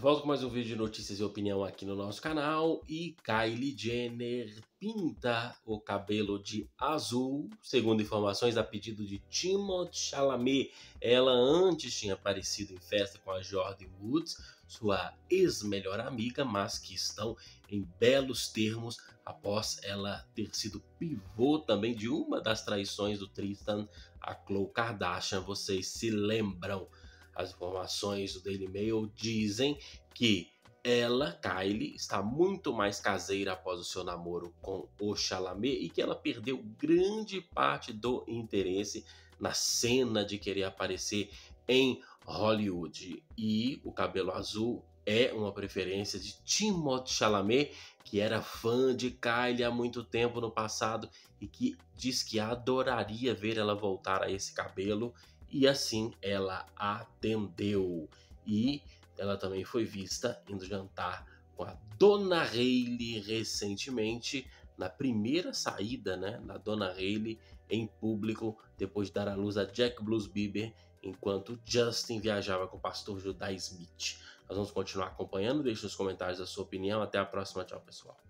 De volta com mais um vídeo de notícias e opinião aqui no nosso canal. E Kylie Jenner pinta o cabelo de azul, segundo informações a pedido de Timothée Chalamet. Ela antes tinha aparecido em festa com a Jordan Woods, sua ex-melhor amiga, mas que estão em belos termos após ela ter sido pivô também de uma das traições do Tristan a Khloe Kardashian. Vocês se lembram? As informações do Daily Mail dizem que ela, Kylie, está muito mais caseira após o seu namoro com o Chalamet e que ela perdeu grande parte do interesse na cena de querer aparecer em Hollywood. E o cabelo azul é uma preferência de Timothée Chalamet, que era fã de Kylie há muito tempo no passado e que diz que adoraria ver ela voltar a esse cabelo e assim ela atendeu. E ela também foi vista indo jantar com a Dona Reile recentemente, na primeira saída né, da Dona Reile em público, depois de dar à luz a Jack Blues Bieber, enquanto Justin viajava com o pastor Judá Smith. Nós vamos continuar acompanhando, deixe nos comentários a sua opinião. Até a próxima, tchau pessoal.